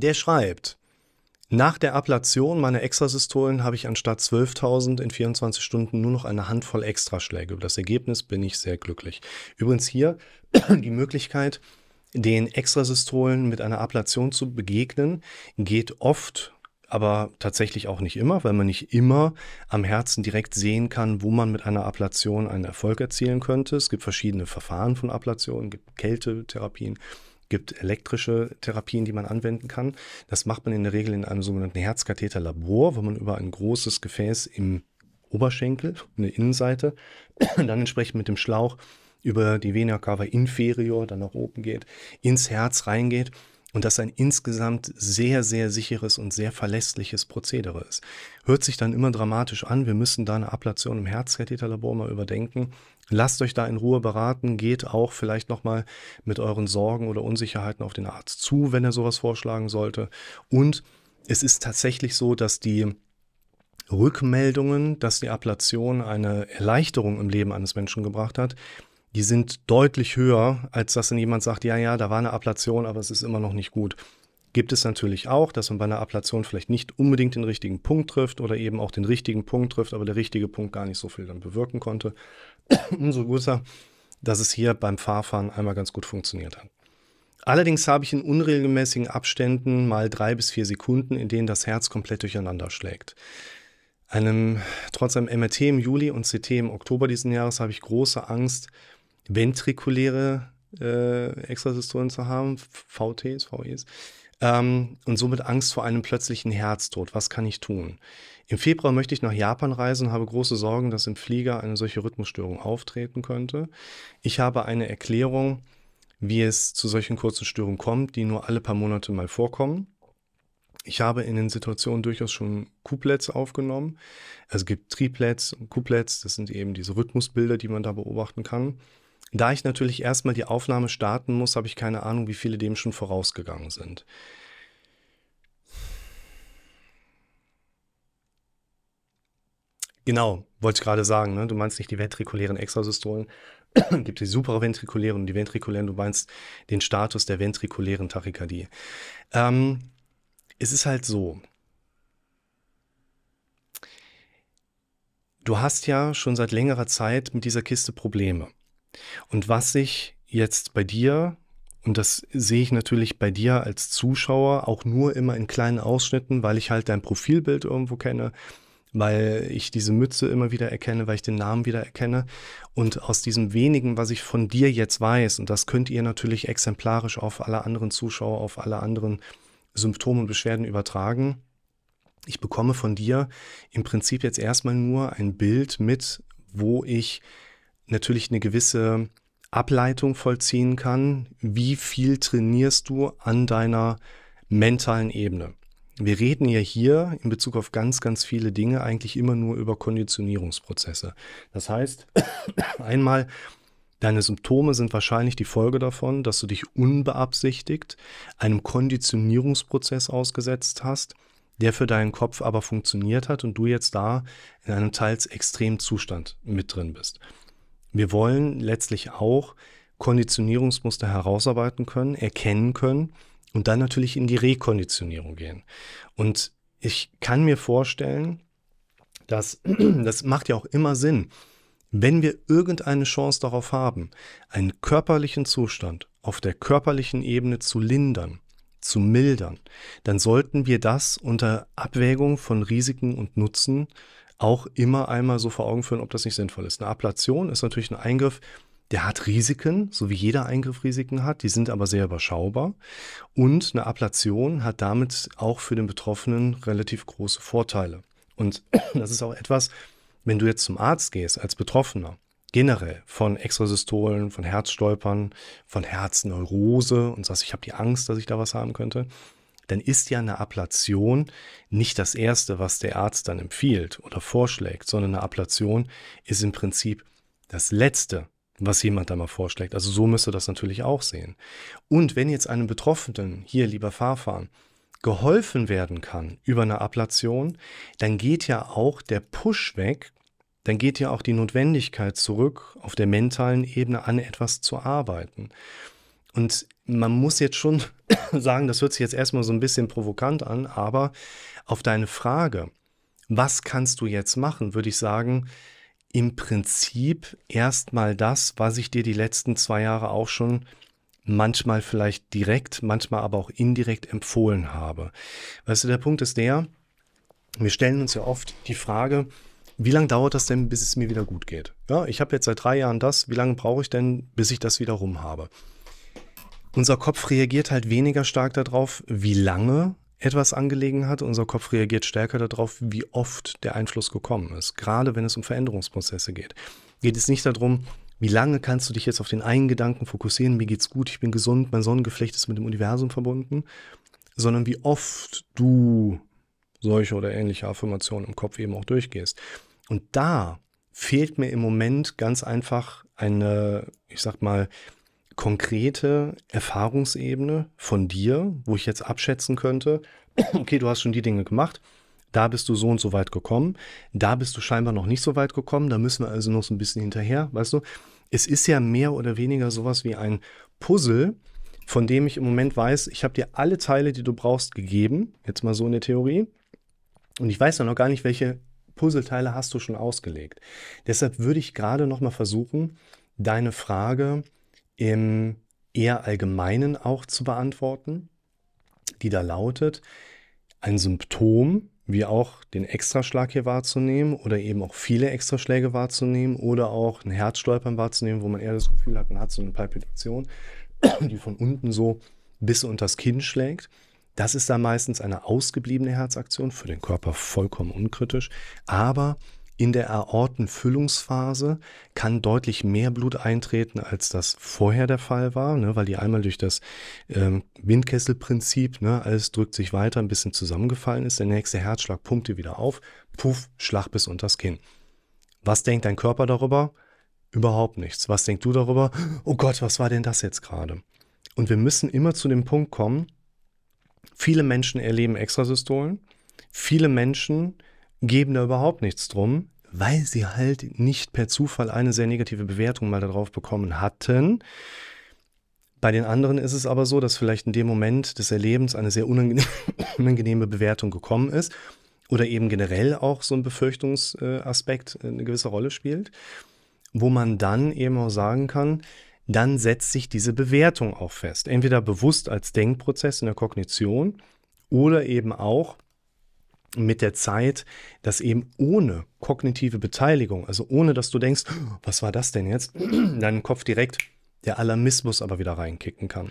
Der schreibt, nach der Ablation meiner Extrasystolen habe ich anstatt 12.000 in 24 Stunden nur noch eine Handvoll Extraschläge. Über das Ergebnis bin ich sehr glücklich. Übrigens hier die Möglichkeit, den Extrasystolen mit einer Ablation zu begegnen, geht oft, aber tatsächlich auch nicht immer, weil man nicht immer am Herzen direkt sehen kann, wo man mit einer Ablation einen Erfolg erzielen könnte. Es gibt verschiedene Verfahren von Ablationen, es gibt Kältetherapien, gibt elektrische Therapien, die man anwenden kann. Das macht man in der Regel in einem sogenannten Herzkatheterlabor, wo man über ein großes Gefäß im Oberschenkel, eine Innenseite, dann entsprechend mit dem Schlauch über die Vena cava inferior, dann nach oben geht, ins Herz reingeht und das ein insgesamt sehr, sehr sicheres und sehr verlässliches Prozedere ist. Hört sich dann immer dramatisch an, wir müssen da eine Ablation im Herzkatheterlabor mal überdenken, Lasst euch da in Ruhe beraten, geht auch vielleicht nochmal mit euren Sorgen oder Unsicherheiten auf den Arzt zu, wenn er sowas vorschlagen sollte. Und es ist tatsächlich so, dass die Rückmeldungen, dass die Ablation eine Erleichterung im Leben eines Menschen gebracht hat, die sind deutlich höher, als dass dann jemand sagt, ja, ja, da war eine Ablation, aber es ist immer noch nicht gut gibt es natürlich auch, dass man bei einer Ablation vielleicht nicht unbedingt den richtigen Punkt trifft oder eben auch den richtigen Punkt trifft, aber der richtige Punkt gar nicht so viel dann bewirken konnte. Umso größer, dass es hier beim Fahrfahren einmal ganz gut funktioniert hat. Allerdings habe ich in unregelmäßigen Abständen mal drei bis vier Sekunden, in denen das Herz komplett durcheinander schlägt. Einem, trotz einem MRT im Juli und CT im Oktober diesen Jahres habe ich große Angst, ventrikuläre äh, Extrasystolen zu haben, VTs, VEs, ähm, und somit Angst vor einem plötzlichen Herztod. Was kann ich tun? Im Februar möchte ich nach Japan reisen und habe große Sorgen, dass im Flieger eine solche Rhythmusstörung auftreten könnte. Ich habe eine Erklärung, wie es zu solchen kurzen Störungen kommt, die nur alle paar Monate mal vorkommen. Ich habe in den Situationen durchaus schon Couplets aufgenommen. Also es gibt Triplets und Couplets, das sind eben diese Rhythmusbilder, die man da beobachten kann. Da ich natürlich erstmal die Aufnahme starten muss, habe ich keine Ahnung, wie viele dem schon vorausgegangen sind. Genau, wollte ich gerade sagen, ne? du meinst nicht die ventrikulären Extrasystolen, gibt die supraventrikulären und die ventrikulären, du meinst den Status der ventrikulären Tachykardie. Ähm, es ist halt so, du hast ja schon seit längerer Zeit mit dieser Kiste Probleme. Und was sich jetzt bei dir, und das sehe ich natürlich bei dir als Zuschauer auch nur immer in kleinen Ausschnitten, weil ich halt dein Profilbild irgendwo kenne, weil ich diese Mütze immer wieder erkenne, weil ich den Namen wieder erkenne. Und aus diesem wenigen, was ich von dir jetzt weiß, und das könnt ihr natürlich exemplarisch auf alle anderen Zuschauer, auf alle anderen Symptome und Beschwerden übertragen. Ich bekomme von dir im Prinzip jetzt erstmal nur ein Bild mit, wo ich natürlich eine gewisse Ableitung vollziehen kann, wie viel trainierst du an deiner mentalen Ebene. Wir reden ja hier in Bezug auf ganz, ganz viele Dinge eigentlich immer nur über Konditionierungsprozesse. Das heißt, einmal, deine Symptome sind wahrscheinlich die Folge davon, dass du dich unbeabsichtigt einem Konditionierungsprozess ausgesetzt hast, der für deinen Kopf aber funktioniert hat und du jetzt da in einem teils extremen Zustand mit drin bist. Wir wollen letztlich auch Konditionierungsmuster herausarbeiten können, erkennen können und dann natürlich in die Rekonditionierung gehen. Und ich kann mir vorstellen, dass das macht ja auch immer Sinn, wenn wir irgendeine Chance darauf haben, einen körperlichen Zustand auf der körperlichen Ebene zu lindern, zu mildern, dann sollten wir das unter Abwägung von Risiken und Nutzen auch immer einmal so vor Augen führen, ob das nicht sinnvoll ist. Eine Ablation ist natürlich ein Eingriff, der hat Risiken, so wie jeder Eingriff Risiken hat, die sind aber sehr überschaubar. Und eine Ablation hat damit auch für den Betroffenen relativ große Vorteile. Und das ist auch etwas, wenn du jetzt zum Arzt gehst als Betroffener, generell von Extrasystolen, von Herzstolpern, von Herzneurose und sagst, ich habe die Angst, dass ich da was haben könnte, dann ist ja eine Ablation nicht das Erste, was der Arzt dann empfiehlt oder vorschlägt, sondern eine Ablation ist im Prinzip das Letzte, was jemand da mal vorschlägt. Also so müsst ihr das natürlich auch sehen. Und wenn jetzt einem Betroffenen, hier lieber Fahrfahren, geholfen werden kann über eine Ablation, dann geht ja auch der Push weg, dann geht ja auch die Notwendigkeit zurück, auf der mentalen Ebene an etwas zu arbeiten. Und man muss jetzt schon sagen, das hört sich jetzt erstmal so ein bisschen provokant an, aber auf deine Frage, was kannst du jetzt machen, würde ich sagen, im Prinzip erstmal das, was ich dir die letzten zwei Jahre auch schon manchmal vielleicht direkt, manchmal aber auch indirekt empfohlen habe. Weißt du, der Punkt ist der, wir stellen uns ja oft die Frage, wie lange dauert das denn, bis es mir wieder gut geht? Ja, ich habe jetzt seit drei Jahren das, wie lange brauche ich denn, bis ich das wieder rum habe? unser Kopf reagiert halt weniger stark darauf, wie lange etwas angelegen hat. Unser Kopf reagiert stärker darauf, wie oft der Einfluss gekommen ist. Gerade wenn es um Veränderungsprozesse geht. Geht es nicht darum, wie lange kannst du dich jetzt auf den einen Gedanken fokussieren, mir geht's gut, ich bin gesund, mein Sonnengeflecht ist mit dem Universum verbunden, sondern wie oft du solche oder ähnliche Affirmationen im Kopf eben auch durchgehst. Und da fehlt mir im Moment ganz einfach eine, ich sag mal, konkrete Erfahrungsebene von dir, wo ich jetzt abschätzen könnte, okay, du hast schon die Dinge gemacht, da bist du so und so weit gekommen, da bist du scheinbar noch nicht so weit gekommen, da müssen wir also noch so ein bisschen hinterher, weißt du? Es ist ja mehr oder weniger sowas wie ein Puzzle, von dem ich im Moment weiß, ich habe dir alle Teile, die du brauchst, gegeben, jetzt mal so in der Theorie, und ich weiß ja noch gar nicht, welche Puzzleteile hast du schon ausgelegt. Deshalb würde ich gerade noch mal versuchen, deine Frage im eher allgemeinen auch zu beantworten, die da lautet, ein Symptom, wie auch den Extraschlag hier wahrzunehmen oder eben auch viele Extraschläge wahrzunehmen oder auch ein Herzstolpern wahrzunehmen, wo man eher das Gefühl hat, man hat so eine Palpitation, die von unten so bis unters Kinn schlägt. Das ist dann meistens eine ausgebliebene Herzaktion, für den Körper vollkommen unkritisch, aber in der Aortenfüllungsphase kann deutlich mehr Blut eintreten, als das vorher der Fall war, ne, weil die einmal durch das ähm, Windkesselprinzip, ne, alles drückt sich weiter, ein bisschen zusammengefallen ist. Der nächste Herzschlag pumpte wieder auf, puff, Schlag bis unters Kinn. Was denkt dein Körper darüber? Überhaupt nichts. Was denkst du darüber? Oh Gott, was war denn das jetzt gerade? Und wir müssen immer zu dem Punkt kommen, viele Menschen erleben Extrasystolen, viele Menschen geben da überhaupt nichts drum, weil sie halt nicht per Zufall eine sehr negative Bewertung mal darauf bekommen hatten. Bei den anderen ist es aber so, dass vielleicht in dem Moment des Erlebens eine sehr unangenehme Bewertung gekommen ist oder eben generell auch so ein Befürchtungsaspekt äh, eine gewisse Rolle spielt, wo man dann eben auch sagen kann, dann setzt sich diese Bewertung auch fest. Entweder bewusst als Denkprozess in der Kognition oder eben auch mit der Zeit, dass eben ohne kognitive Beteiligung, also ohne dass du denkst, was war das denn jetzt, deinen Kopf direkt der Alarmismus aber wieder reinkicken kann.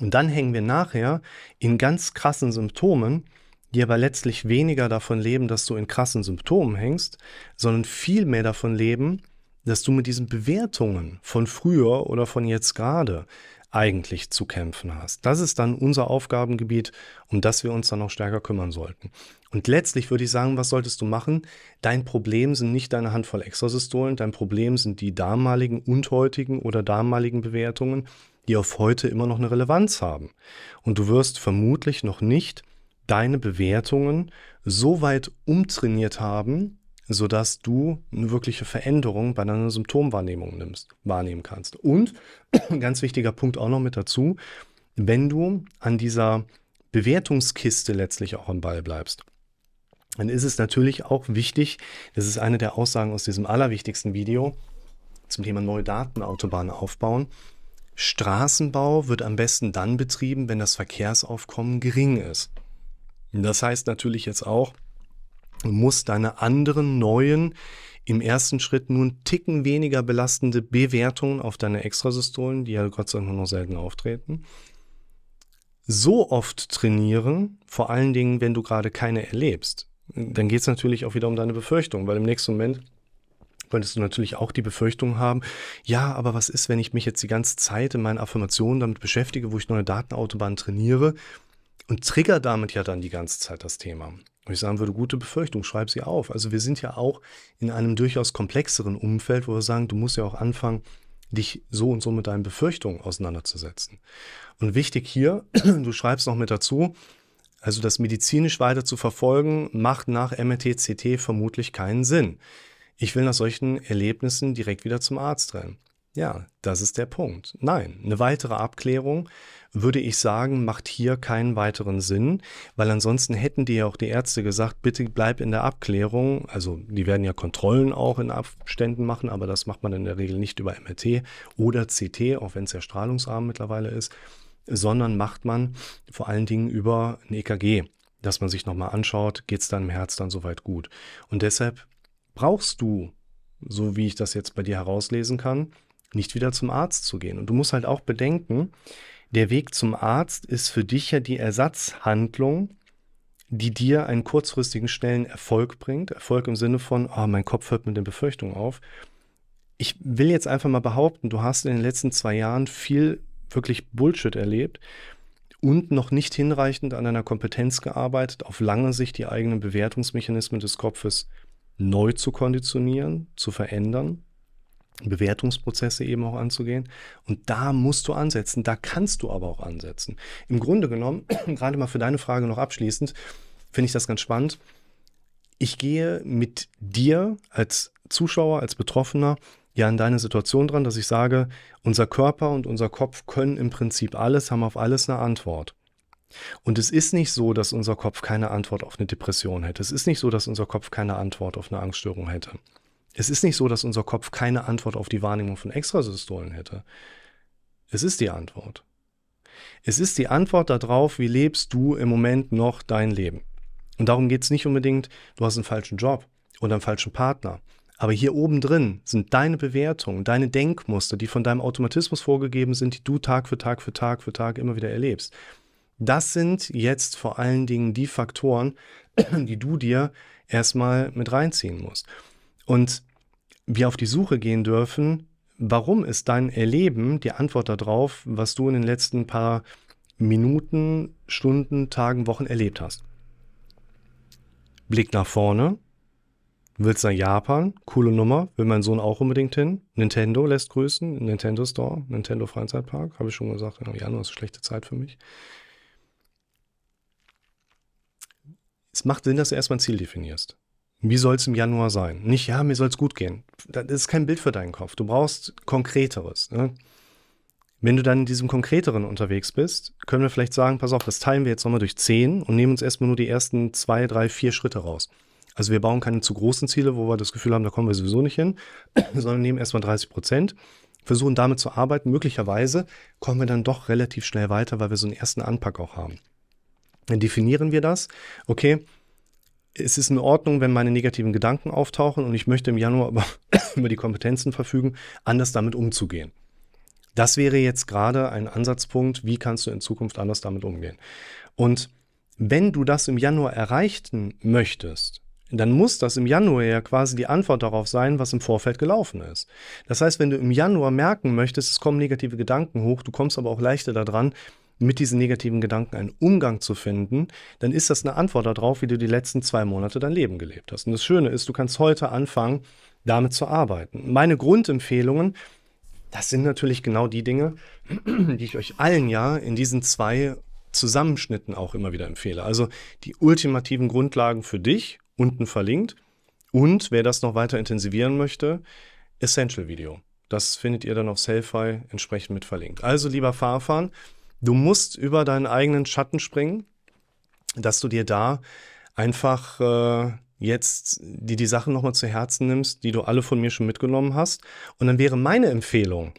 Und dann hängen wir nachher in ganz krassen Symptomen, die aber letztlich weniger davon leben, dass du in krassen Symptomen hängst, sondern viel mehr davon leben, dass du mit diesen Bewertungen von früher oder von jetzt gerade eigentlich zu kämpfen hast. Das ist dann unser Aufgabengebiet, um das wir uns dann noch stärker kümmern sollten. Und letztlich würde ich sagen, was solltest du machen? Dein Problem sind nicht deine Handvoll Exosystolen, dein Problem sind die damaligen, und heutigen oder damaligen Bewertungen, die auf heute immer noch eine Relevanz haben. Und du wirst vermutlich noch nicht deine Bewertungen so weit umtrainiert haben, sodass du eine wirkliche Veränderung bei deiner Symptomwahrnehmung nimmst, wahrnehmen kannst. Und ein ganz wichtiger Punkt auch noch mit dazu, wenn du an dieser Bewertungskiste letztlich auch am Ball bleibst dann ist es natürlich auch wichtig, das ist eine der Aussagen aus diesem allerwichtigsten Video zum Thema neue Datenautobahnen aufbauen. Straßenbau wird am besten dann betrieben, wenn das Verkehrsaufkommen gering ist. Das heißt natürlich jetzt auch, Du musst deine anderen neuen, im ersten Schritt nur einen Ticken weniger belastende Bewertungen auf deine Extrasystolen, die ja Gott sei Dank nur noch selten auftreten, so oft trainieren, vor allen Dingen, wenn du gerade keine erlebst. Dann geht es natürlich auch wieder um deine Befürchtung, weil im nächsten Moment könntest du natürlich auch die Befürchtung haben, ja, aber was ist, wenn ich mich jetzt die ganze Zeit in meinen Affirmationen damit beschäftige, wo ich neue Datenautobahnen trainiere und trigger damit ja dann die ganze Zeit das Thema. Und ich sagen würde, gute Befürchtung, schreib sie auf. Also wir sind ja auch in einem durchaus komplexeren Umfeld, wo wir sagen, du musst ja auch anfangen, dich so und so mit deinen Befürchtungen auseinanderzusetzen. Und wichtig hier, du schreibst noch mit dazu, also das medizinisch weiter zu verfolgen, macht nach MRT-CT vermutlich keinen Sinn. Ich will nach solchen Erlebnissen direkt wieder zum Arzt rennen. Ja, das ist der Punkt. Nein, eine weitere Abklärung würde ich sagen, macht hier keinen weiteren Sinn, weil ansonsten hätten dir ja auch die Ärzte gesagt, bitte bleib in der Abklärung. Also die werden ja Kontrollen auch in Abständen machen, aber das macht man in der Regel nicht über MRT oder CT, auch wenn es ja strahlungsarm mittlerweile ist, sondern macht man vor allen Dingen über ein EKG, dass man sich nochmal anschaut, geht es deinem Herz dann soweit gut. Und deshalb brauchst du, so wie ich das jetzt bei dir herauslesen kann, nicht wieder zum Arzt zu gehen. Und du musst halt auch bedenken, der Weg zum Arzt ist für dich ja die Ersatzhandlung, die dir einen kurzfristigen, schnellen Erfolg bringt. Erfolg im Sinne von, oh, mein Kopf hört mit den Befürchtungen auf. Ich will jetzt einfach mal behaupten, du hast in den letzten zwei Jahren viel wirklich Bullshit erlebt und noch nicht hinreichend an deiner Kompetenz gearbeitet, auf lange Sicht die eigenen Bewertungsmechanismen des Kopfes neu zu konditionieren, zu verändern Bewertungsprozesse eben auch anzugehen. Und da musst du ansetzen, da kannst du aber auch ansetzen. Im Grunde genommen, gerade mal für deine Frage noch abschließend, finde ich das ganz spannend. Ich gehe mit dir als Zuschauer, als Betroffener ja an deine Situation dran, dass ich sage, unser Körper und unser Kopf können im Prinzip alles, haben auf alles eine Antwort. Und es ist nicht so, dass unser Kopf keine Antwort auf eine Depression hätte. Es ist nicht so, dass unser Kopf keine Antwort auf eine Angststörung hätte. Es ist nicht so, dass unser Kopf keine Antwort auf die Wahrnehmung von Extrasystolen hätte. Es ist die Antwort. Es ist die Antwort darauf, wie lebst du im Moment noch dein Leben. Und darum geht es nicht unbedingt, du hast einen falschen Job oder einen falschen Partner. Aber hier oben drin sind deine Bewertungen, deine Denkmuster, die von deinem Automatismus vorgegeben sind, die du Tag für Tag für Tag für Tag immer wieder erlebst. Das sind jetzt vor allen Dingen die Faktoren, die du dir erstmal mit reinziehen musst und wir auf die Suche gehen dürfen, warum ist dein Erleben die Antwort darauf, was du in den letzten paar Minuten, Stunden, Tagen, Wochen erlebt hast. Blick nach vorne. Willst nach Japan? Coole Nummer. Will mein Sohn auch unbedingt hin? Nintendo lässt grüßen. Nintendo Store, Nintendo Freizeitpark. Habe ich schon gesagt. Januar ist eine schlechte Zeit für mich. Es macht Sinn, dass du erstmal ein Ziel definierst. Wie soll es im Januar sein? Nicht, ja, mir soll es gut gehen. Das ist kein Bild für deinen Kopf. Du brauchst Konkreteres. Ne? Wenn du dann in diesem Konkreteren unterwegs bist, können wir vielleicht sagen, pass auf, das teilen wir jetzt nochmal durch 10 und nehmen uns erstmal nur die ersten zwei, drei, vier Schritte raus. Also wir bauen keine zu großen Ziele, wo wir das Gefühl haben, da kommen wir sowieso nicht hin, sondern nehmen erstmal 30 Prozent, versuchen damit zu arbeiten. Möglicherweise kommen wir dann doch relativ schnell weiter, weil wir so einen ersten Anpack auch haben. Dann definieren wir das. Okay, es ist in Ordnung, wenn meine negativen Gedanken auftauchen und ich möchte im Januar über, über die Kompetenzen verfügen, anders damit umzugehen. Das wäre jetzt gerade ein Ansatzpunkt, wie kannst du in Zukunft anders damit umgehen. Und wenn du das im Januar erreichen möchtest, dann muss das im Januar ja quasi die Antwort darauf sein, was im Vorfeld gelaufen ist. Das heißt, wenn du im Januar merken möchtest, es kommen negative Gedanken hoch, du kommst aber auch leichter daran, mit diesen negativen Gedanken einen Umgang zu finden, dann ist das eine Antwort darauf, wie du die letzten zwei Monate dein Leben gelebt hast. Und das Schöne ist, du kannst heute anfangen, damit zu arbeiten. Meine Grundempfehlungen, das sind natürlich genau die Dinge, die ich euch allen ja in diesen zwei Zusammenschnitten auch immer wieder empfehle. Also die ultimativen Grundlagen für dich, unten verlinkt. Und wer das noch weiter intensivieren möchte, Essential Video. Das findet ihr dann auf Selfie entsprechend mit verlinkt. Also lieber Fahrfahren, Du musst über deinen eigenen Schatten springen, dass du dir da einfach äh, jetzt die, die Sachen nochmal zu Herzen nimmst, die du alle von mir schon mitgenommen hast. Und dann wäre meine Empfehlung,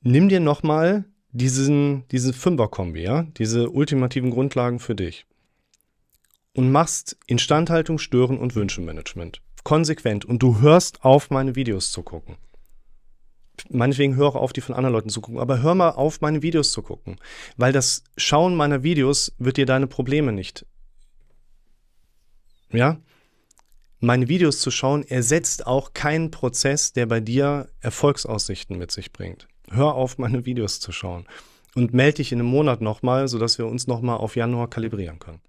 nimm dir nochmal diesen, diese Fünfer-Kombi, ja? diese ultimativen Grundlagen für dich. Und machst Instandhaltung, Stören und Wünschemanagement. Konsequent. Und du hörst auf, meine Videos zu gucken meinetwegen höre auch auf, die von anderen Leuten zu gucken, aber hör mal auf, meine Videos zu gucken, weil das Schauen meiner Videos wird dir deine Probleme nicht. Ja? Meine Videos zu schauen ersetzt auch keinen Prozess, der bei dir Erfolgsaussichten mit sich bringt. Hör auf, meine Videos zu schauen und melde dich in einem Monat nochmal, sodass wir uns nochmal auf Januar kalibrieren können.